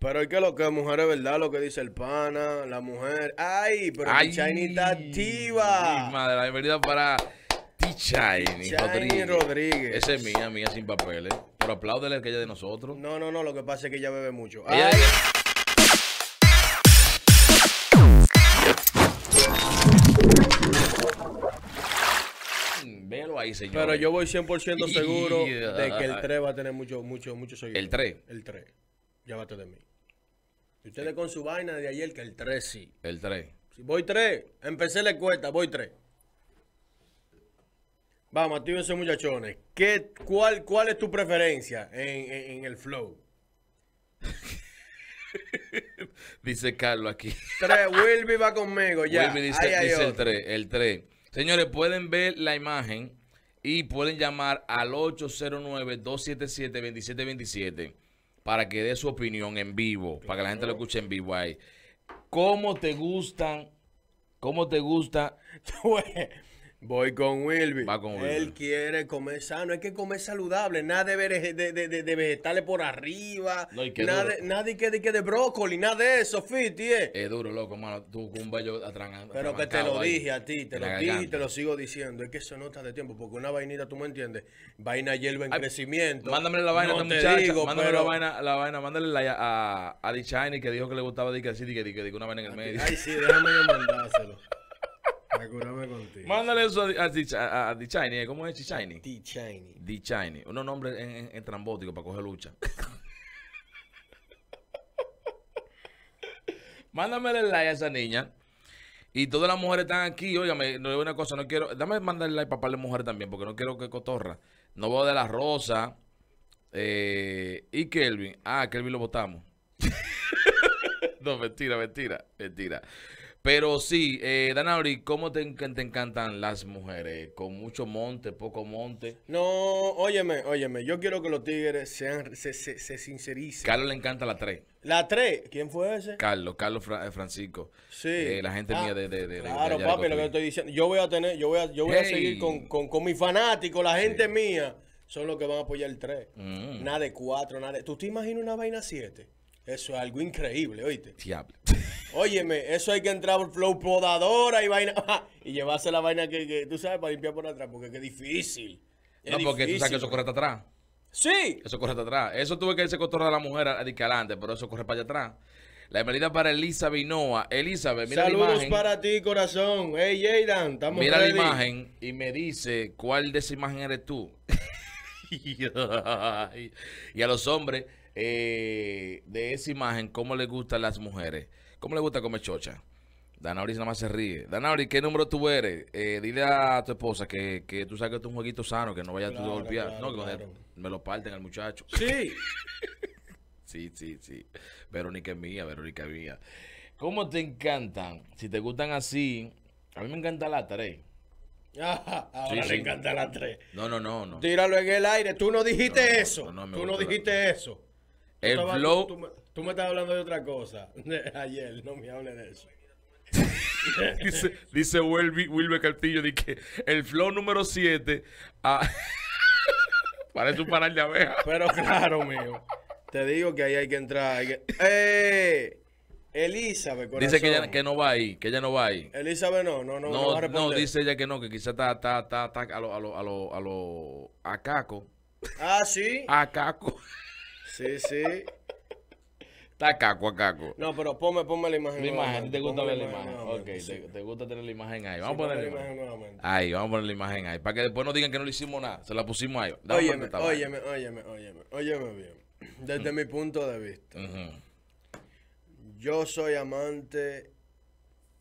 Pero es que lo que mujer es verdad, lo que dice el pana, la mujer. ¡Ay! Pero T-Shiny está activa. madre, la bienvenida para T-Shiny Rodríguez. Rodríguez. Esa es mía, mía sin papeles. Pero apláudele que ella es de nosotros. No, no, no, lo que pasa es que ella bebe mucho. Mm, ahí, señor. Pero yo voy 100% seguro de que el 3 va a tener mucho, mucho, mucho seguidores. ¿El 3? El 3. Llévate de mí usted ustedes con su vaina de ayer que el 3 sí. El 3. voy 3, empecé la cuesta voy 3. Vamos, actívense muchachones. ¿Qué, cuál, ¿Cuál es tu preferencia en, el flow? dice Carlos aquí. 3, Wilby va conmigo ya. Wilby dice, el 3, el 3. Señores, pueden ver la imagen y pueden llamar al 809-277-2727 para que dé su opinión en vivo, para que la gente lo escuche en vivo ahí. ¿Cómo te gustan? ¿Cómo te gusta? Eh, Voy con Wilby. Va con Él quiere comer sano. Hay que comer saludable. Nada de, vegetales por arriba. nada, que, de, brócoli. Nada de eso, Fiti. Eh. Es duro, loco, mano. Tú con un bello atrancando. Pero que te lo dije a ti. Te lo dije y te lo sigo diciendo. Es que eso no está de tiempo. Porque una vainita, tú me entiendes. Vaina hierba en crecimiento. Mándame la vaina no este a mándame la vaina. La vaina. Mándale la, a, a, a que dijo que le gustaba de que así. Que, que, que, una vaina en el medio. Ay, sí, déjame yo mandárselo. Mándale eso a, D-Chiny eh, ¿Cómo es D-Chiny d Unos nombres en, en, trambótico para coger lucha. Mándamele el like a esa niña. Y todas las mujeres están aquí. Óigame, no una cosa, no quiero. Dame mandarle like para de mujeres también, porque no quiero que cotorra. No veo de la rosa. Eh, y Kelvin. Ah, Kelvin lo votamos. no, mentira, mentira, mentira. Pero sí, eh, Danauri, ¿cómo te, encantan las mujeres? ¿Con mucho monte, poco monte? No, óyeme, óyeme. Yo quiero que los tigres sean, se, se, se sincericen. Carlos le encanta la 3. ¿La 3? ¿Quién fue ese? Carlos, Carlos eh, Francisco. Sí. Eh, la gente mía ah, de, de, Claro, papi, lo que estoy diciendo. Yo voy a tener, yo voy a, yo voy a seguir con, con, con mis fanáticos, la gente mía. Son los que van a apoyar el 3. Mm. Nada de 4, nada de... ¿Tú te imaginas una vaina 7? Eso es algo increíble, oíste. Diablo. Óyeme, eso hay que entrar por flow podadora y vaina. Y llevarse la vaina que, tú sabes para limpiar por atrás, porque es difícil. no, porque tú sabes que eso corre hasta atrás. Sí. Eso corre hasta atrás. Eso tuve que irse cotorra a la mujer calante, pero eso corre para allá atrás. La bienvenida para Elizabeth, Noah. Elizabeth, mira la imagen. Saludos para ti, corazón. Hey, Jaydan, estamos Mira la imagen y me dice, ¿cuál de esa imagen eres tú? y a los hombres eh, de esa imagen, ¿cómo les gustan las mujeres? ¿Cómo le gusta comer chocha? Danauri nada más se ríe. Danauri, ¿qué número tú eres? Eh, dile a tu esposa que, que tú saques un jueguito sano, que no vayas tú a golpear. no, que me lo parten al muchacho. Sí. sí, sí, sí. Verónica es mía, Verónica es mía. ¿Cómo te encantan? Si te gustan así, a mí me encanta la tres. ahora sí, le encanta la 3. No, no, no, no. Tíralo en el aire. Tú no dijiste eso. Tú no dijiste eso. El flow. Tú, me estás hablando de otra cosa. Ayer, no me hables de eso. dice dice Wilber Castillo que el flow número 7 ah, parece un panal de abeja. Pero claro, mío. Te digo que ahí hay que entrar. Hay que... ¡Eh! Elizabeth, Dice que, ella, que no va ahí, que ella no va ahí. Elizabeth no, no, no, no, va a responder. No, dice ella que no, que quizá está, está, está, a los a lo, a lo, a lo, a Caco. Ah, sí. A Caco. Sí, sí. Está caco a caco. No, pero ponme, ponme la imagen. La imagen, te gusta ver la imagen. Ok, te, gusta tener la imagen ahí. Vamos a poner la imagen nuevamente. Ahí, vamos a poner la imagen ahí. Para que después no digan que no le hicimos nada. Se la pusimos ahí. Oye, óyeme, óyeme, óyeme, óyeme, bien. Desde mm. mi punto de vista. Yo soy amante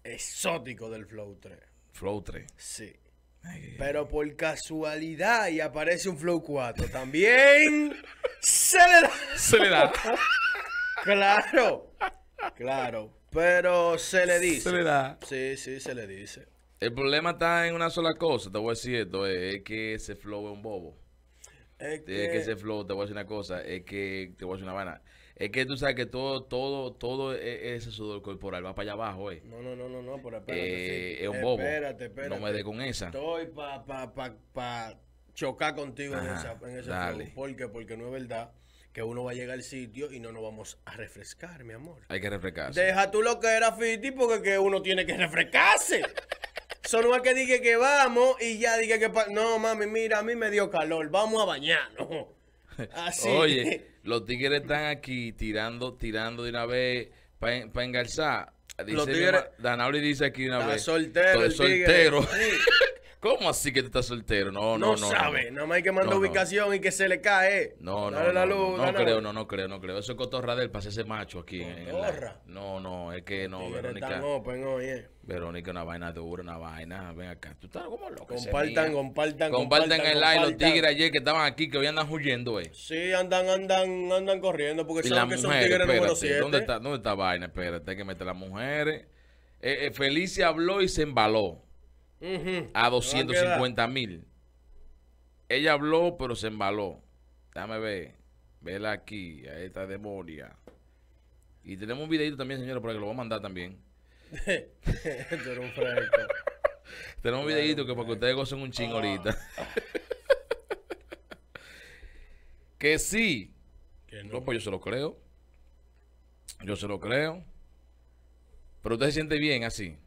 exótico del Flow 3. Flow 3. Sí. Pero por casualidad y aparece un Flow 4 también. Se le da. Se le da. claro. Claro. Pero se le dice. Se le da. Sí, sí, se le dice. El problema está en una sola cosa, te voy a decir esto, es, que ese flow es un bobo. Es que... que... ese flow, te voy a decir una cosa, es que te voy a decir una vana Es que tú sabes que todo, todo, todo e, e, ese sudor corporal va para allá abajo, eh. No, no, no, no, no, pero espérate. Eh, es un bobo. Espérate, espérate. No me dé con esa. Estoy pa, pa, pa, pa chocar contigo en, esa, en ese Porque no es verdad que uno va a llegar al sitio y no nos vamos a refrescar, mi amor. Hay que refrescarse. Deja tú lo que era Fiti porque que uno tiene que refrescarse. Solo no es que dije que vamos y ya dije que... No, mami, mira, a mí me dio calor. Vamos a bañarnos. Oye, los tigres están aquí tirando, tirando de una vez para pa engarzar. Dice, dice aquí una vez. soltero. soltero. ¿Cómo así que tú estás soltero? No, no, no. No sabe, nada más hay que mandar ubicación y que se le cae. No, no. Dale la No, creo, no, no creo, no creo. Eso es cotorra del para ese macho aquí. ¿Cotorra? No, no, es que no, Verónica. Open, eh. Verónica, una vaina dura, una vaina. Ven acá, tú estás como loco. Compartan, compartan, compartan. Compartan el live los tigres ayer que estaban aquí, que hoy andan huyendo, eh. Sí, andan, andan, andan corriendo porque saben que son tigres número 7. ¿Dónde está, ¿Dónde está vaina? Espérate, hay que meter las mujeres. Eh, eh, Felicia habló y se embaló a 250 mil. Ella habló, pero se embaló. Déjame ver. Vela aquí, a esta demonia. Y tenemos un videito también, señores, para que lo voy a mandar también. un tenemos un videito que para que ustedes gocen un ching ah. ahorita. que sí. Pues yo se lo creo. Yo se lo creo. Pero usted se siente bien así.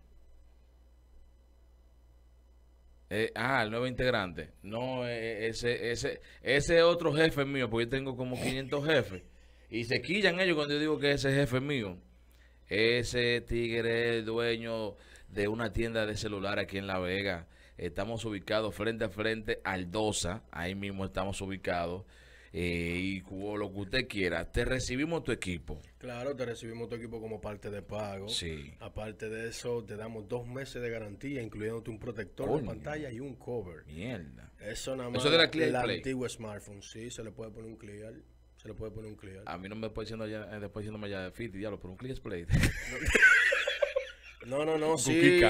Eh, ah, el nuevo integrante. No, eh, eh, ese, ese, ese otro jefe mío, porque yo tengo como 500 jefes. Y se quillan ellos cuando yo digo que ese jefe mío. Ese tigre es dueño de una tienda de celular aquí en La Vega. Estamos ubicados frente a frente al DOSA. Ahí mismo estamos ubicados. Eh, y lo que usted quiera, te recibimos tu equipo. Claro, te recibimos tu equipo como parte de pago. Sí. Aparte de eso, te damos dos meses de garantía, incluyéndote un protector de pantalla y un cover. Mierda. Eso nada más. Eso de la, smartphone, sí, se le puede poner un clear. Se le puede poner un clear. A mí no me puede diciendo ya, eh, después diciéndome ya de fit, diablo, por un clear play. No, no, no, sí.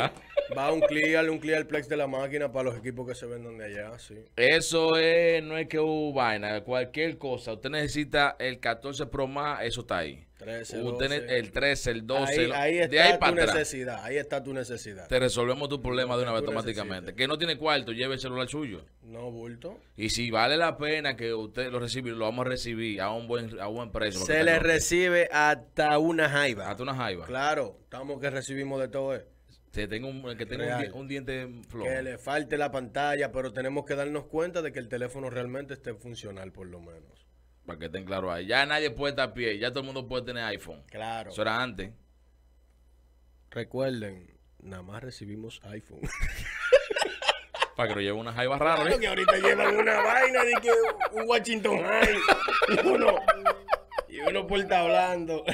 Va un clear, un clear plex de la máquina para los equipos que se venden de allá, sí. Eso es, no es que hubo vaina, cualquier cosa. Usted necesita el 14 Pro más, eso está ahí el 13, el 12. Ahí, está tu necesidad. Ahí está tu necesidad. Te resolvemos tu problema de una vez automáticamente. Que no tiene cuarto, lleve el celular suyo. No, bulto. Y si vale la pena que usted lo reciba, lo vamos a recibir a un buen, a precio. Se le recibe hasta una jaiba. Hasta una jaiba. Claro, estamos que recibimos de todo eso. tengo que tenga un, un, diente flojo. Que le falte la pantalla, pero tenemos que darnos cuenta de que el teléfono realmente esté funcional, por lo menos. Para que estén claros ahí. Ya nadie puede estar a pie, ya todo el mundo puede tener iPhone. Claro. Eso era antes. Recuerden, nada más recibimos iPhone. Para que lo lleve una jaiba rara. Claro ¿eh? que ahorita llevan una vaina de que un Washington High y uno, y uno por hablando.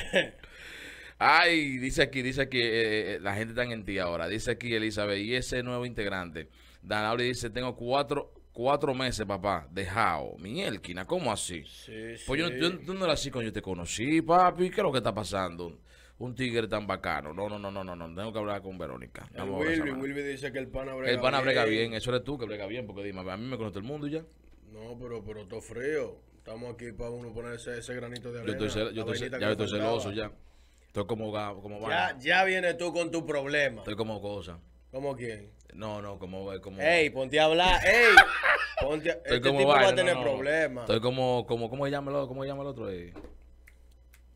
Ay, dice aquí, dice aquí, eh, eh, la gente está en ti ahora. Dice aquí Elizabeth, y ese nuevo integrante. Dan Auri dice, tengo cuatro cuatro meses, papá, dejado. Mielquina, ¿cómo así? Sí, pues sí. Yo, yo, no era así cuando yo te conocí, papi. ¿Qué es lo que está pasando? Un tigre tan bacano. No, no, no, no, no, no. Tengo que hablar con Verónica. El Wilby, Wilby dice que el pana brega El bien. Eso eres tú que brega bien, porque dime, a mí me conoce el mundo y ya. No, pero, pero todo frío. Estamos aquí para uno ponerse ese granito de arena. Yo estoy, celoso ya estoy celoso, ya. Estoy como, como ya, ya vienes tú con tu problema. Estoy como cosa. ¿Cómo quién? No, no, como... como... Ey, ponte a hablar. Ey, ponte Estoy Este tipo va a tener problemas. Estoy como, como, ¿cómo se llama el otro? ¿Cómo se llama el otro? Eh?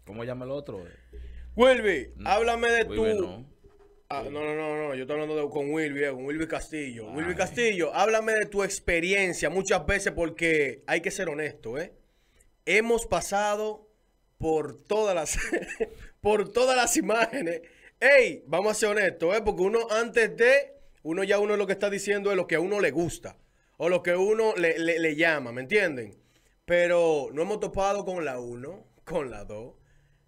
¿Cómo llama el otro? Eh? Wilby, háblame de tu tú. Ah, no, no, no, no, yo estoy hablando con Wilby, eh, con Wilby Castillo. Ah. Wilby Castillo, háblame de tu experiencia muchas veces porque hay que ser honesto, ¿eh? Hemos pasado por todas las, por todas las imágenes Ey, vamos a ser honestos, ¿eh? porque uno antes de, uno ya uno lo que está diciendo es lo que a uno le gusta o lo que uno le, llama, ¿me entienden? Pero no hemos topado con la 1, con la 2,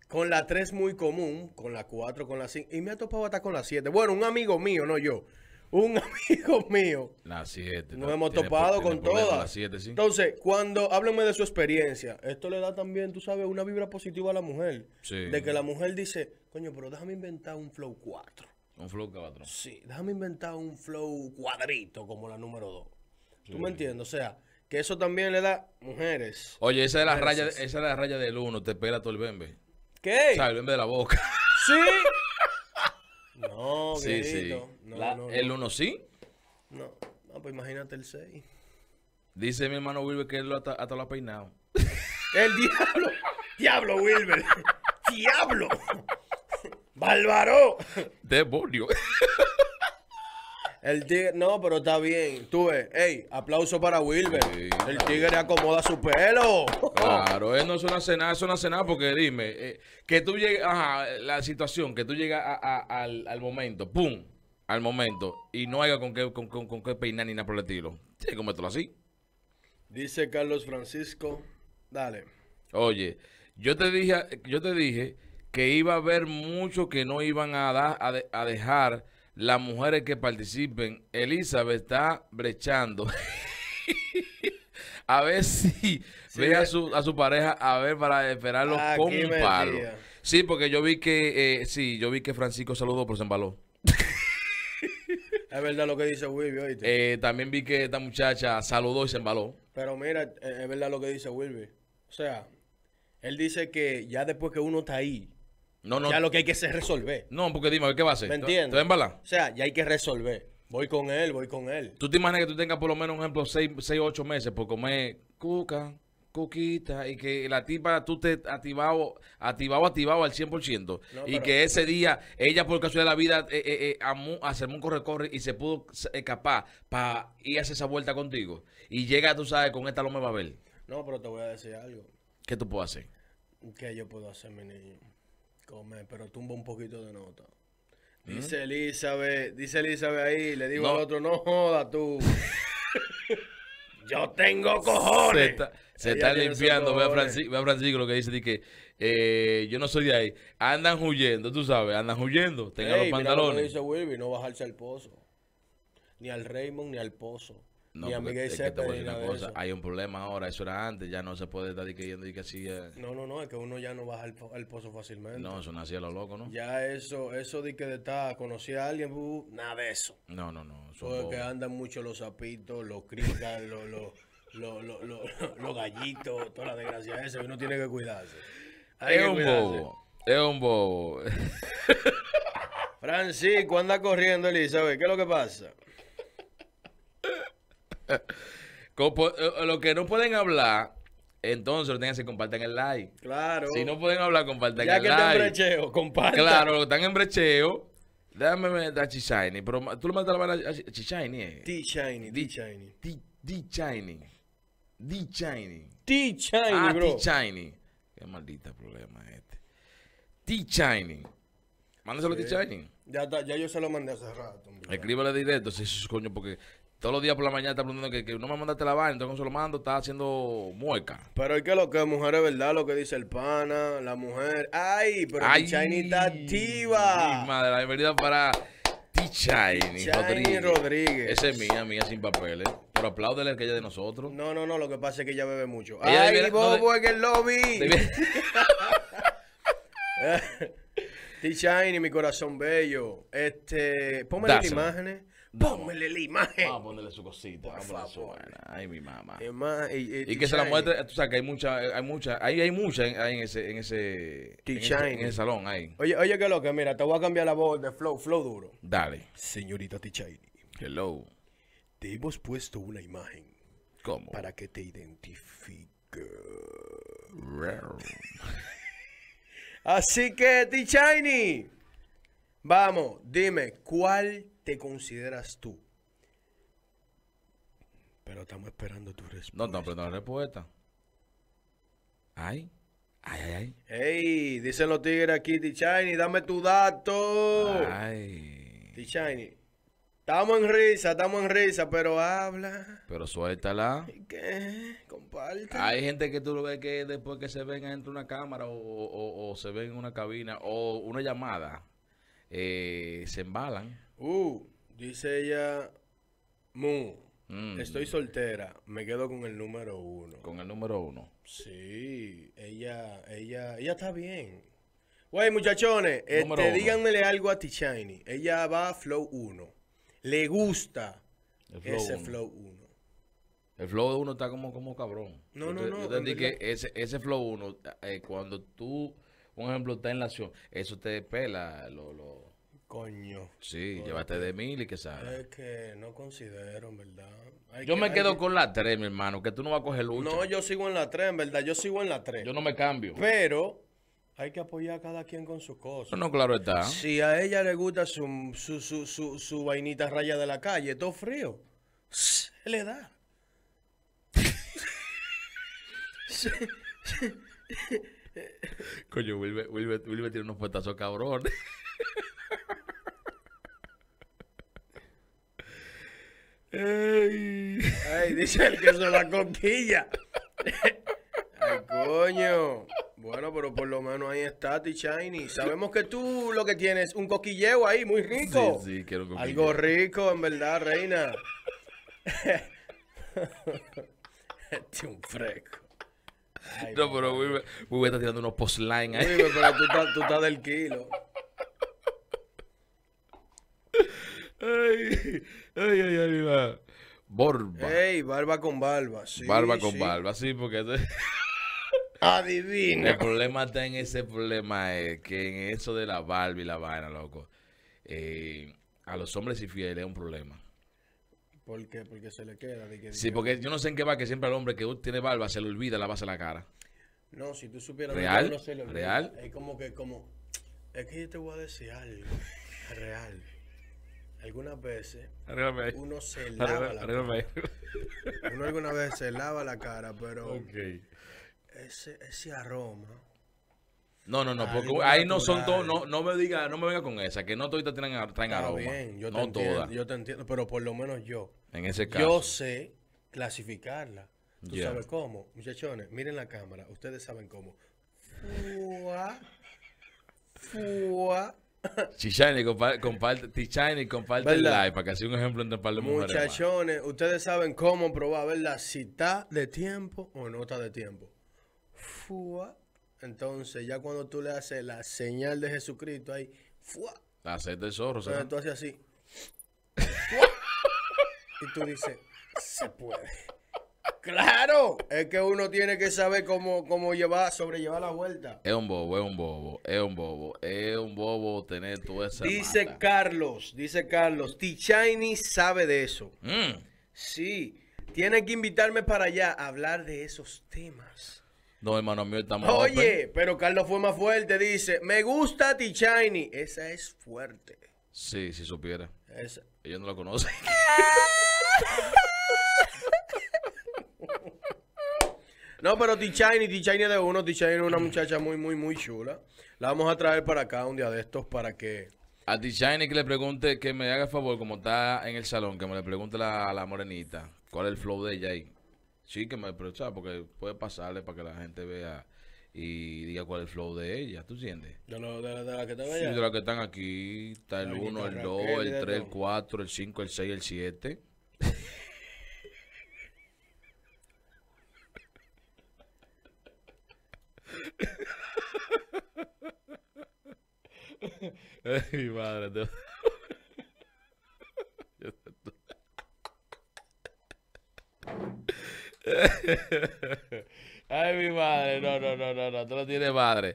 con la 3 muy común, con la 4, con la 5, y me ha topado hasta con la 7. Bueno, un amigo mío, no yo. Un amigo mío. La 7. Nos hemos topado con todas. Entonces, cuando háblenme de su experiencia, esto le da también, tú sabes, una vibra positiva a la mujer. Sí. De que la mujer dice, coño, pero déjame inventar un flow 4. Un flow 4. Sí, déjame inventar un flow cuadrito como la número 2. ¿Tú me entiendes? O sea, que eso también le da mujeres. Oye, esa es la raya, la raya del 1, te pega todo el bembe. ¿Qué? O sea, el bembe de la boca. Sí. no, No, ¿El 1 sí? No. pues imagínate el 6. Dice mi hermano Wilber que él hasta lo ha peinado. el diablo. Diablo, Wilber. diablo. de bolio. El tigre, no, pero está bien. Tú ves, ey, aplauso para Wilber. el tigre acomoda su pelo. Claro, Eso no es una cena, es una cena porque dime, eh, que tú llegues, ajá, la situación, que tú llegas al, momento, pum, al momento, y no haga con qué, con, peinar ni nada por el estilo. Sí, comételo así. Dice Carlos Francisco, dale. Oye, yo te dije, yo te dije que iba a haber muchos que no iban a, dar a, dejar las mujeres que participen. Elizabeth está brechando. a ver si ve eh. a su, pareja a ver para esperarlo ah, con un palo. Sí, porque yo vi que, eh, sí, yo vi que Francisco saludó, por se embaló. es verdad lo que dice Wilby, eh, también vi que esta muchacha saludó y se embaló. Pero mira, es verdad lo que dice Wilby. O sea, él dice que ya después que uno está ahí, no, no. Ya lo que hay que hacer es resolver. No, porque dime, ¿qué va a hacer? ¿Me entiendes? ¿Te va O sea, ya hay que resolver. Voy con él, voy con él. ¿Tú te imaginas que tú tengas por lo menos, un ejemplo, 6 o 8 meses por comer cuca, cuquita, y que la tipa tú te activado, activado, activado al 100%, y que ese día ella por casualidad de la vida eh, eh, eh un corre-corre y se pudo escapar para ir a hacer esa vuelta contigo? Y llega, tú sabes, con esta lo me va a ver. No, pero te voy a decir algo. ¿Qué tú puedes hacer? ¿Qué yo puedo hacer, mi niño? Come, pero tumba un poquito de nota. Dice Elizabeth, dice Elizabeth ahí, le digo al otro, no joda tú. Yo tengo cojones. se está limpiando. Ve a, Francisco, lo que dice. que eh, yo no soy de ahí. Andan huyendo, tú sabes. Andan huyendo. Tengan los pantalones. dice no bajarse al pozo. Ni al Raymond ni al pozo. No, mi amiga Hay un problema ahora, eso era antes, ya no se puede estar diciendo y que así es. Eh. No, no, no, es que uno ya no baja al, pozo fácilmente. No, eso nació lo loco, ¿no? Ya eso, eso de que está, conocí a alguien, uh, nada de eso. No, no, no. Porque andan mucho los sapitos, los cricas, los, los, los, gallitos, toda la desgracia esa, uno tiene que cuidarse. es un bobo, es un bobo. Francisco anda corriendo, Elizabeth, ¿qué es lo que pasa? Eh, eh, lo que no pueden hablar, entonces lo tengan si compartan el like. Claro. Si no pueden hablar, compartan el like. Ya que están en brecheo, compartan. Claro, que están en brecheo. Déjame ver a Chishiny. Pero tú le mandas la mano a Chishiny. Eh? T-Shiny. T shiny T shiny T shiny T-Shiny, ah, bro. T-Shiny. Qué maldita problema este. T-Shiny. Mándaselo a T-Shiny. Ya, ya yo se lo mandé hace rato. Escríbale directo, si es coño, porque todos los días por la mañana está preguntando que, que no me mandaste la vaina, entonces se lo mando, está haciendo mueca. Pero es que lo que mujer es verdad, lo que dice el pana, la mujer. ¡Ay! Pero Ay, está activa. madre, la bienvenida para T-Shiny Rodríguez. Rodríguez. Esa es mía, mía sin papeles. Pero apláudele que ella de nosotros. No, no, no, lo que pasa es que ella bebe mucho. Ella ¡Ay, bobo en el lobby! T-Shine mi corazón bello. Este, pónmele las imágenes. Pónmele la imagen. Vamos a ponerle su cosita. a a Su... Ay, mi mamá. Y, eh, que se la muestre. Tú sabes que hay mucha, hay mucha, hay, hay mucha en, en ese, en ese, en ese, salón ahí. Oye, oye, que loco, mira, te voy a cambiar la voz de Flow, Flow duro. Dale. Señorita T-Shine. Hello. Te hemos puesto una imagen. ¿Cómo? Para que te identifique. Así que, t vamos, dime, ¿cuál te consideras tú? Pero estamos esperando tu respuesta. No, estamos esperando la respuesta. Ay, ay, ay, ay. Ey, dicen los tigres aquí, t dame tu dato. Ay. t estamos en risa, estamos en risa, pero habla. Pero suéltala. ¿Qué? Hay gente que tú lo ves que después que se ven entre una cámara o, se ven en una cabina o una llamada, eh, se embalan. Uh, dice ella, Mu, mm. estoy soltera, me quedo con el número uno. Con el número uno. Sí, ella, ella, ella está bien. Güey, muchachones, este, díganmele algo a T-Shiny. Ella va a Flow 1. Le gusta ese Flow 1. El flow de uno está como, como cabrón. No, no, no. Yo entendí que ese, ese flow uno, eh, cuando tú, un ejemplo, estás en la acción, eso te pela lo... lo... Coño. Sí, llévate de mil y qué sabe Es que no considero, verdad. yo me quedo con la 3, mi hermano, que tú no vas a coger lucha. No, yo sigo en la 3, en verdad, yo sigo en la 3. Yo no me cambio. Pero hay que apoyar a cada quien con sus cosas. No, claro está. Si a ella le gusta su, su, su, su, su vainita raya de la calle, todo frío, se le da. Coño, Wilbert tiene unos puestazos cabrones. Ay, dice el que de la conquilla. Ay, coño. Bueno, pero por lo menos ahí está, T-Shiny. Sabemos que tú lo que tienes, un coquilleo ahí, muy rico. Algo rico, en verdad, reina. este es un fresco no, pero Wilber, está tirando unos post-line ahí. Wilber, pero tú estás, estás del kilo. Ay, ay, ay, ay, va. Borba. Ey, barba con barba, sí. Barba con barba, sí, porque... Adivina. El problema está en ese problema, es eh, que en eso de la barba y la vaina, loco. Eh, a los hombres infieles es un problema. ¿Por Porque se le queda. De que, sí, porque yo no sé en qué va que siempre al hombre que tiene barba se le olvida la base de la cara. No, si tú supieras real, no se le olvida. Real. Es como que, como, es que yo te voy a decir algo. Real. Algunas veces uno se lava la cara. Uno alguna vez se lava la cara, pero ese, ese aroma no, no, no, porque ahí no son todos, no, no me diga, no me venga con esa, que no todas traen, traen aroma. yo te no entiendo, todas. Yo te entiendo, pero por lo menos yo. En ese caso. Yo sé clasificarla. ¿Tú sabes cómo? Muchachones, miren la cámara, ustedes saben cómo. Fua, fua. Chichani, comparte, comparte, el live para que sea un ejemplo entre un par de mujeres. Muchachones, ustedes saben cómo probar, ¿verdad? Si está de tiempo o no está de tiempo. Fua. Entonces, ya cuando tú le haces la señal de Jesucristo ahí, ¡fua! La sed del zorro, Entonces tú haces así. y tú dices, se puede. Claro, es que uno tiene que saber cómo, cómo llevar, sobrellevar la vuelta. Es un bobo, es un bobo, es un bobo, es un bobo tener toda esa. Dice Carlos, dice Carlos, Tichaini sabe de eso. Mm. Sí, tiene que invitarme para allá a hablar de esos temas. No, hermano mío, estamos. Oye, pero Carlos fue más fuerte. Dice: Me gusta T-Shiny. Esa es fuerte. Sí, si supiera. Esa. Ellos no la conocen. No, pero T-Shiny, T-Shiny es de uno, T-Shiny es una muchacha muy, muy, muy chula. La vamos a traer para acá un día de estos para que... A T-Shiny que le pregunte, que me haga el favor, como está en el salón, que me le pregunte a la, la, morenita, cuál es el flow de ella ahí. Sí, que me aprovechaba porque puede pasarle para que la gente vea y diga cuál es el flow de ella, ¿tú sientes? De, que están las que están aquí, está el 1, el 2, el 3, el 4, el 5, el 6, el 7. Mi madre, Ay, mi madre, no, no, no, no, no, tú no tienes madre.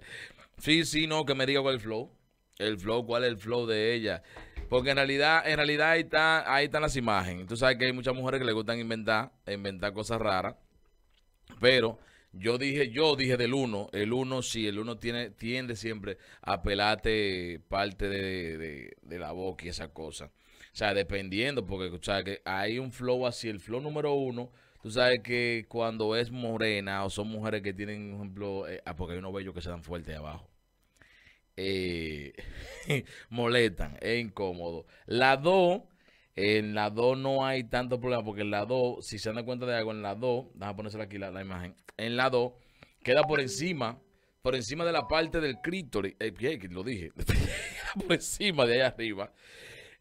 Sí, sí, no, que me diga cuál es el flow. El flow, cuál es el flow de ella. Porque en realidad, en realidad ahí, está, ahí están las imágenes. Tú sabes que hay muchas mujeres que le gustan inventar, inventar cosas raras. Pero yo dije, yo dije del uno, el uno sí, el uno tiene, tiende siempre a pelarte parte de, la boca y esas cosas O sea, dependiendo, porque que hay un flow así, el flow número uno Tú sabes que cuando es morena o son mujeres que tienen, por ejemplo, eh, ah, porque hay unos bellos que se dan fuerte abajo. Eh, molestan, es incómodo. La 2, en la 2 no hay tanto problema, porque en la 2, si se dan cuenta de algo, en la 2, déjame ponerse aquí la, imagen, en la 2 queda por encima, por encima de la parte del clítoris, eh, lo dije, por encima de allá arriba,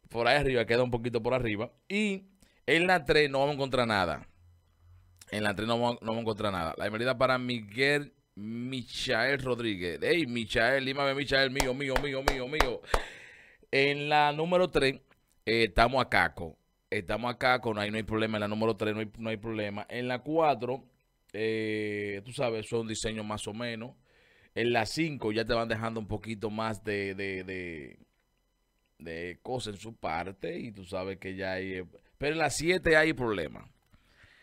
por ahí arriba, queda un poquito por arriba, y en la 3 no vamos a encontrar nada. En la 3 no, vamos, no a encontrar nada. La bienvenida para Miguel Michael Rodríguez. Hey, Michael, dímame Michael, mío, mío, mío, mío, mío. En la número 3 eh, estamos a caco. Estamos a caco, no hay, no hay problema. En la número 3 no hay, problema. En la 4, eh, tú sabes, son diseños más o menos. En la 5 ya te van dejando un poquito más de, de, de, de cosas en su parte y tú sabes que ya hay... Eh, pero en la 7 hay problema.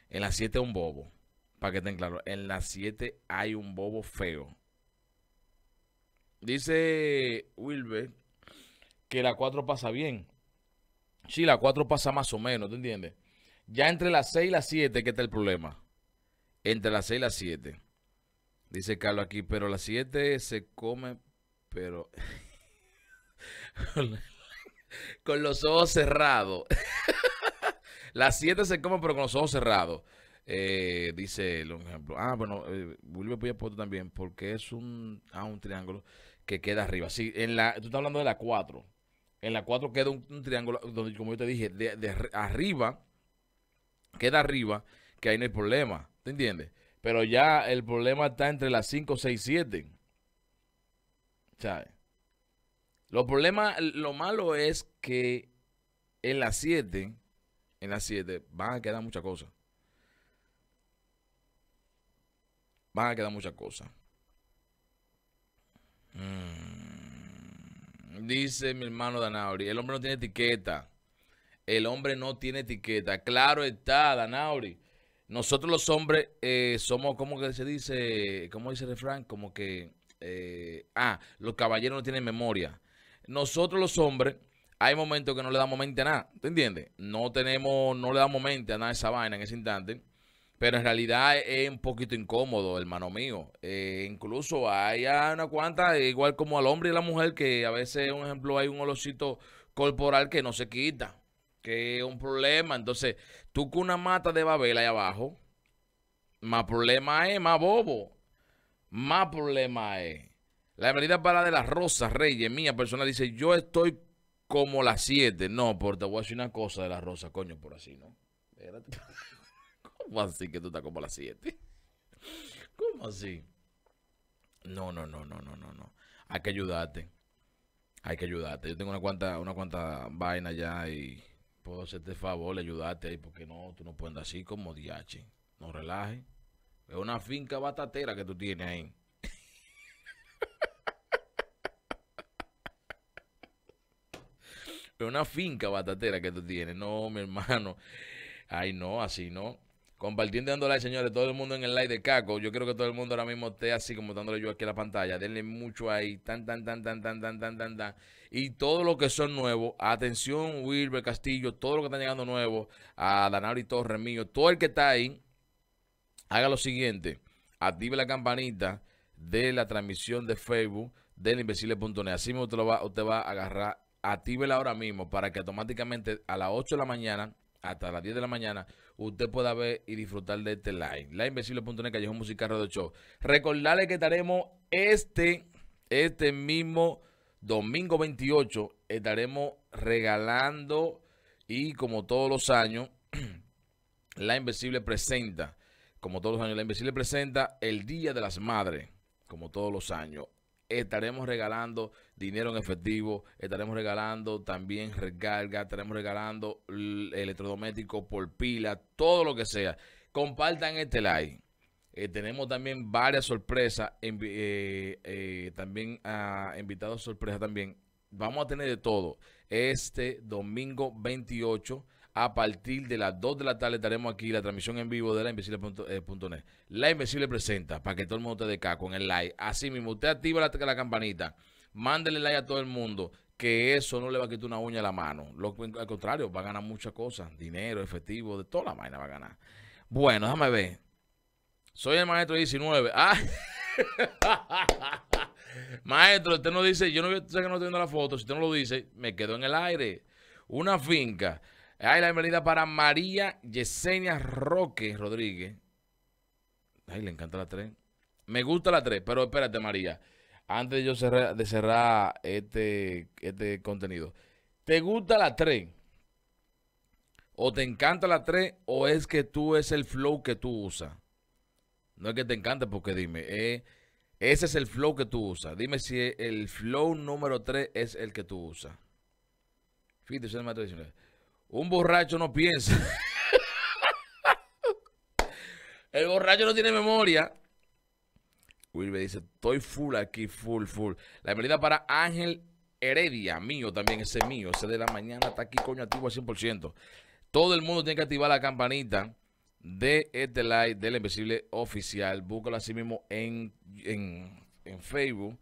En las 7 un bobo. Para que estén claros. En las 7 hay un bobo feo. Dice Wilber que la 4 pasa bien. Sí, la 4 pasa más o menos, ¿te entiendes? Ya entre las 6 y las 7 que está el problema. Entre las 6 y las 7. Dice Carlos aquí, pero las 7 se come, pero... con los ojos cerrados. Las 7 se comen, pero con los ojos cerrados. Eh, dice un ejemplo. Ah, bueno, a eh, poner Puerto también, porque es un, ah, un triángulo que queda arriba. Sí, en la, tú estás hablando de la 4. En la 4 queda un, triángulo donde, como yo te dije, de, arriba, queda arriba, que ahí no hay problema. ¿Te entiendes? Pero ya el problema está entre las 5, 6, 7. ¿Sabes? lo problema, lo malo es que en las 7 en las 7, van a quedar muchas cosas. Van a quedar muchas cosas. Mm. Dice mi hermano Danauri, el hombre no tiene etiqueta. El hombre no tiene etiqueta. Claro está, Danauri. Nosotros los hombres eh, somos, Como que se dice? ¿Cómo dice el refrán? Como que, eh, ah, los caballeros no tienen memoria. Nosotros los hombres hay momentos que no le damos mente a nada, ¿te entiendes? No tenemos, no le damos mente a nada de esa vaina en ese instante, pero en realidad es un poquito incómodo, hermano mío. Eh, incluso hay una cuanta, igual como al hombre y a la mujer, que a veces, un ejemplo, hay un olorcito corporal que no se quita, que es un problema. Entonces, tú con una mata de babel ahí abajo, más problema es, más bobo, más problema es. La realidad para de las Rosas Reyes, mía persona dice, yo estoy como las 7. No, por te voy a decir una cosa de la rosa, coño, por así, ¿no? ¿Cómo así que tú estás como las 7? ¿Cómo así? No, no, no, no, no, no, no. Hay que ayudarte. Hay que ayudarte. Yo tengo una cuanta, una cuanta vaina ya y puedo hacerte favor, ayudarte ahí, porque no, tú no puedes andar así como diache. No relajes. Es una finca batatera que tú tienes ahí. Es una finca batatera que tú tienes. No, mi hermano. Ay, no, así no. Compartiendo y like, señores. Todo el mundo en el like de Caco. Yo quiero que todo el mundo ahora mismo esté así como dándole yo aquí a la pantalla. Denle mucho ahí. Tan, tan, tan, tan, tan, tan, tan, tan, tan. Y todo lo que son nuevos. Atención, Wilber Castillo. Todo lo que está llegando nuevo. A Danari Torres mío. Todo el que está ahí. Haga lo siguiente. Active la campanita de la transmisión de Facebook del imbéciles.net. Así mismo usted, va, usted va a agarrar actívela ahora mismo para que automáticamente a las 8 de la mañana hasta las 10 de la mañana, usted pueda ver y disfrutar de este live. Liveinvisible.net, Callejón Musical Radio Show. Recordarle que estaremos este, este mismo domingo 28, estaremos regalando y como todos los años, La Invisible presenta, como todos los años, La Invisible presenta el Día de las Madres, como todos los años. Estaremos regalando dinero en efectivo, estaremos regalando también recarga, estaremos regalando Electrodomésticos por pila, todo lo que sea. Compartan este like. Eh, tenemos también varias sorpresas, eh, eh, también invitados sorpresas también. Vamos a tener de todo. Este domingo 28 a partir de las 2 de la tarde estaremos aquí la transmisión en vivo de la invisible.net. La invisible presenta para que todo el mundo te acá con el like. Así mismo, usted activa la campanita mándele like a todo el mundo, que eso no le va a quitar una uña a la mano. Lo, al contrario, va a ganar muchas cosas, dinero, efectivo, de toda la vaina va a ganar. Bueno, déjame ver. Soy el maestro 19. Ah. maestro, usted no dice, yo no, sé que no estoy viendo la foto, si usted no lo dice, me quedo en el aire. Una finca. Ay, la bienvenida para María Yesenia Roque Rodríguez. Ay, le encanta la 3. Me gusta la 3, pero espérate, María antes de yo cerrar, de cerrar este, este contenido. ¿Te gusta la 3? ¿O te encanta la 3? ¿O es que tú es el flow que tú usas? No es que te encante porque dime, eh, ese es el flow que tú usas. Dime si e, el flow número 3 es el que tú usas. Fíjate, eso es Un borracho no piensa. el borracho no tiene memoria dice, estoy full aquí, full, full. La bienvenida para Ángel Heredia, mío también, ese mío, ese de la mañana está aquí, coño, activo al 100%. Todo el mundo tiene que activar la campanita de este live del Invisible Oficial. Búscalo así mismo en, Facebook.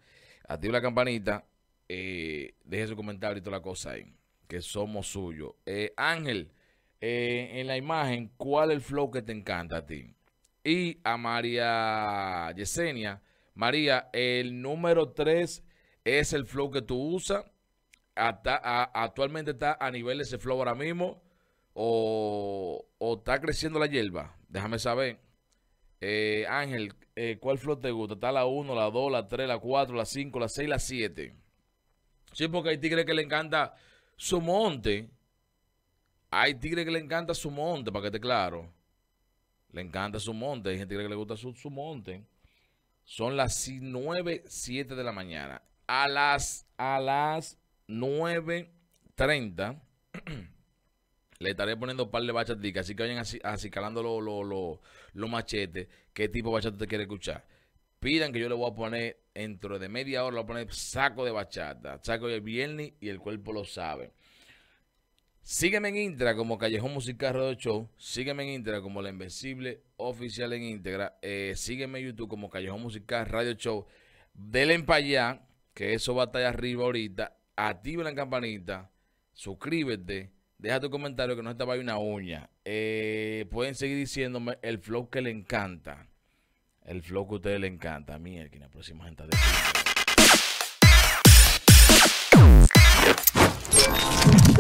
Activa la campanita. Eh, deje su comentario y toda la cosa ahí. Que somos suyos. Eh, Ángel, eh, en la imagen, ¿cuál es el flow que te encanta a ti? y a María Yesenia. María, el número 3 es el flow que tú usas. Hasta, actualmente está a nivel de ese flow ahora mismo. O, está creciendo la hierba. Déjame saber. Eh, Ángel, eh, ¿cuál flow te gusta? ¿Está la 1, la 2, la 3, la 4, la 5, la 6, la 7? Sí, porque hay tigres que le encanta su monte. Hay tigres que le encanta su monte, para que esté claro. Le encanta su monte. Hay gente que le gusta su, monte. Son las 9, 7 de la mañana. A las, a las 9.30 le estaré poniendo un par de bachaticas. Así que vayan así, así calando los machetes. ¿Qué tipo de bachata te quiere escuchar? Pidan que yo le voy a poner dentro de media hora, le voy a poner saco de bachata. Saco de viernes y el cuerpo lo sabe. Sígueme en Intra como Callejón Musical Radio Show. Sígueme en Intra como La Invencible Oficial en Integra. Eh, sígueme en YouTube como Callejón Musical Radio Show. Denle para allá, que eso va a estar arriba ahorita. Activa la campanita. Suscríbete. Deja tu comentario que no te vaya una uña. Eh, pueden seguir diciéndome el flow que le encanta. El flow que a ustedes les encanta. A mí, el que la próxima gente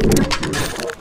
Thank you.